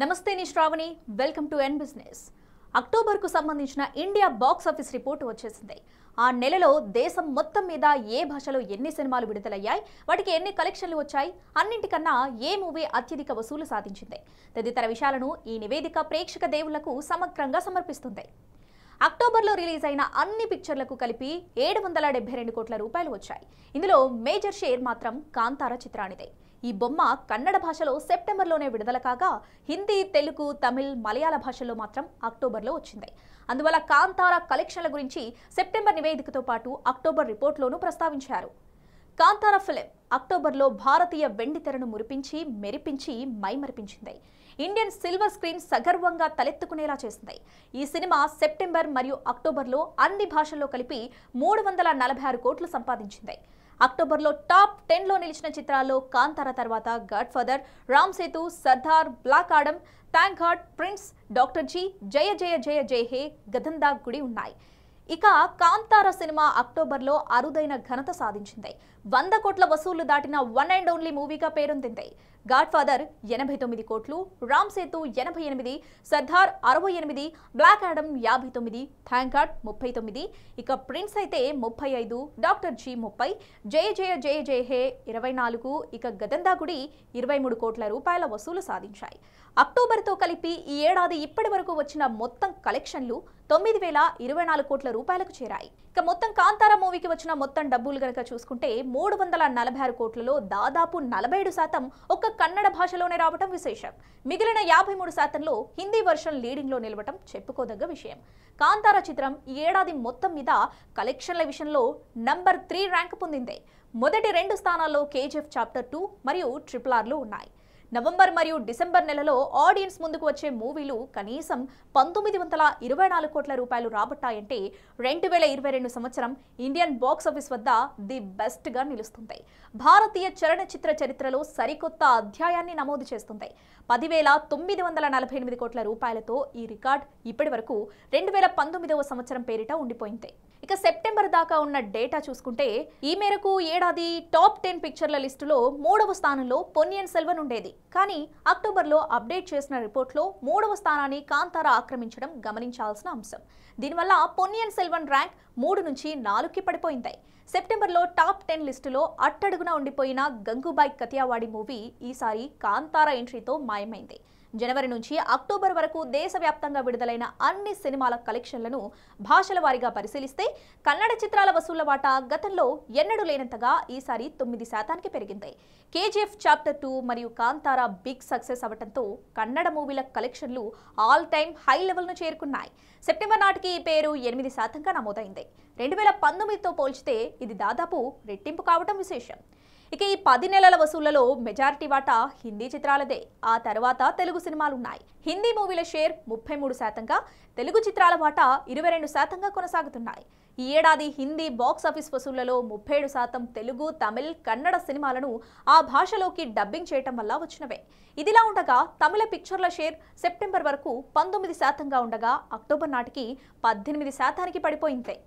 నమస్తే నీ Shravani welcome to N business అక్టోబర్కు సంబంధించిన ఇండియా బాక్స్ ఆఫీస్ రిపోర్ట్ వచ్చేసింది ఆ నెలలో దేశం మొత్తం మీద ఏ భాషలో ఎన్ని సినిమాలు విడుదలయ్యాయి వాటికి ఎన్ని కలెక్షన్లు వచ్చాయి అన్నింటికన్నా ఏ మూవీ అత్యధిక వసూలు సాధించింది తదితర విషయాలను ఈ నివేదిక ప్రేక్షక దేవులకు సమగ్రంగా సమర్పిస్తుంది అక్టోబర్లో రిలీజ్ అయిన అన్ని పిక్చర్లకు కలిపి ఏడు వందల డెబ్బై రెండు కోట్ల రూపాయలు వచ్చాయి ఇందులో మేజర్ షేర్ మాత్రం కాంతార చిత్రానిదే ఈ బొమ్మ కన్నడ భాషలో సెప్టెంబర్లోనే విడుదల కాగా హిందీ తెలుగు తమిళ్ మలయాళ భాషల్లో మాత్రం అక్టోబర్లో వచ్చింది అందువల్ల కాంతార కలెక్షన్ల గురించి సెప్టెంబర్ నివేదికతో పాటు అక్టోబర్ రిపోర్ట్లోనూ ప్రస్తావించారు కాంతార ఫిలిం అక్టోబర్లో భారతీయ వెండి తెరను మురిపించి మెరిపించి మైమరిపించింది ఇండియన్ సిల్వర్ స్క్రీన్ సగర్వంగా తలెత్తుకునేలా చేసింది ఈ సినిమా సెప్టెంబర్ మరియు అక్టోబర్లో అన్ని భాషల్లో కలిపి మూడు వందల నలభై ఆరు కోట్లు సంపాదించింది అక్టోబర్లో టాప్ టెన్లో నిలిచిన చిత్రాల్లో కాంతార తర్వాత God father Ram Setu Sardar black Adam thank heart prince doctor G Jaya Jaya Jaya Jaya Hey గదందా గుడి ఉన్నాయి ఇక కాంతార సినిమా అక్టోబర్లో అరుదైన ఘనత సాధించింది వంద కోట్ల వసూళ్లు దాటిన వన్ అండ్ ఓన్లీ మూవీగా పేరొందింది గాడ్ ఫాదర్ ఎనభై తొమ్మిది కోట్లు రామ్ సేతు ఎనభై ఎనిమిది సర్దార్ అరవై ఎనిమిది బ్లాక్ ఆడమ్ యాభై తొమ్మిది థ్యాంక్ గాడ్ ముప్పై తొమ్మిది ఇక ప్రిన్స్ అయితే ముప్పై ఐదు డాక్టర్ జీ ముప్పై జయ జయ జయ జయ హే ఇరవై నాలుగు ఇక గదందాగుడి ఇరవై మూడు కోట్ల రూపాయల వసూలు సాధించాయి అక్టోబర్తో కలిపి ఈ ఏడాది ఇప్పటి వచ్చిన మొత్తం కలెక్షన్లు తొమ్మిది వేల ఇరవై నాలుగు కోట్ల రూపాయలకు చేరాయి ఇక మొత్తం కాంతారా మూవీకి వచ్చిన మొత్తం డబ్బులు గనక చూసుకుంటే మూడు వందల నలభై ఆరు కోట్లలో దాదాపు నలభై ఏడు శాతం ఒక్క కన్నడ భాషలోనే రావటం విశేషం మిగిలిన యాభై మూడు శాతంలో హిందీ వర్షన్ లీడింగ్లో నిలవటం చెప్పుకోదగ్గ విషయం కాంతారా చిత్రం ఈ ఏడాది మొత్తం మీద కలెక్షన్ల విషయంలో నంబర్ త్రీ ర్యాంక్ పొందింది మొదటి రెండు స్థానాల్లో కేజీఎఫ్ చాప్టర్ టూ మరియు ట్రిపుల్ ఆర్లు ఉన్నాయి నవంబర్ మరియు డిసెంబర్ నెలలో ఆడియన్స్ ముందుకు వచ్చే మూవీలు కనీసం పంతొమ్మిది వందల ఇరవై నాలుగు కోట్ల రూపాయలు రాబట్టాయంటే రెండు వేల ఇరవై రెండు సంవత్సరం ఇండియన్ బాక్స్ ఆఫీస్ వద్ద ది బెస్ట్గా నిలుస్తుంది భారతీయ చలనచిత్ర చరిత్రలో సరికొత్త అధ్యాయాన్ని నమోదు చేస్తుంది పదివేల తొమ్మిది వందల నలభై ఎనిమిది కోట్ల రూపాయలతో ఈ రికార్డ్ ఇప్పటి వరకు రెండు వేల పంతొమ్మిదవ సంవత్సరం పేరిట ఉండిపోయింది ఇక సెప్టెంబర్ దాకా ఉన్న డేటా చూసుకుంటే ఈ మేరకు ఏడాది టాప్ టెన్ పిక్చర్ల లిస్టులో మూడవ స్థానంలో పొన్నియన్ సెల్వన్ ఉండేది కానీ అక్టోబర్లో అప్డేట్ చేసిన రిపోర్ట్లో మూడవ స్థానాన్ని కాంతారా ఆక్రమించడం గమనించాల్సిన అంశం దీనివల్ల పొన్నియన్ సెల్వన్ ర్యాంక్ మూడు నుంచి నాలుగుకి పడిపోయింది సెప్టెంబర్లో టాప్ టెన్ లిస్టులో అట్టడుగున ఉండిపోయిన గంగుబాయ్ కతియావాడి మూవీ ఈసారి కాంతార ఎంట్రీతో మాయమైంది జనవరి నుంచి అక్టోబర్ వరకు దేశవ్యాప్తంగా విడుదలైన అన్ని సినిమాల కలెక్షన్లను భాషల వారీగా పరిశీలిస్తే కన్నడ చిత్రాల వసూళ్ల వాట గతంలో ఎన్నడూ లేనంతగా ఈసారి తొమ్మిది శాతానికి పెరిగింది కేజీఎఫ్ చాప్టర్ టూ మరియు కాంతారా బిగ్ సక్సెస్ అవడంతో కన్నడ మూవీల కలెక్షన్లు ఆల్ టైమ్ హై లెవెల్ను చేరుకున్నాయి సెప్టెంబర్ నాటికి ఈ పేరు ఎనిమిది శాతంగా నమోదైంది రెండు వేల పంతొమ్మిదితో పోల్చితే ఇది దాదాపు రెట్టింపు కావడం విశేషం ఇక ఈ పది నెలల వసూళ్లలో మెజారిటీ వాటా హిందీ చిత్రాలదే ఆ తర్వాత తెలుగు సినిమాలున్నాయి హిందీ మూవీల షేర్ ముప్పై మూడు శాతంగా తెలుగు చిత్రాల వాటా ఇరవై రెండు శాతంగా కొనసాగుతున్నాయి ఈ ఏడాది హిందీ బాక్సాఫీస్ వసూళ్లలో ముప్పై ఏడు శాతం తెలుగు తమిళ్ కన్నడ సినిమాలను ఆ భాషలోకి డబ్బింగ్ చేయటం వల్ల వచ్చినవే ఇదిలా ఉండగా తమిళ పిక్చర్ల షేర్ సెప్టెంబర్ వరకు పంతొమ్మిది శాతంగా ఉండగా అక్టోబర్ నాటికి పద్దెనిమిది శాతానికి పడిపోయింది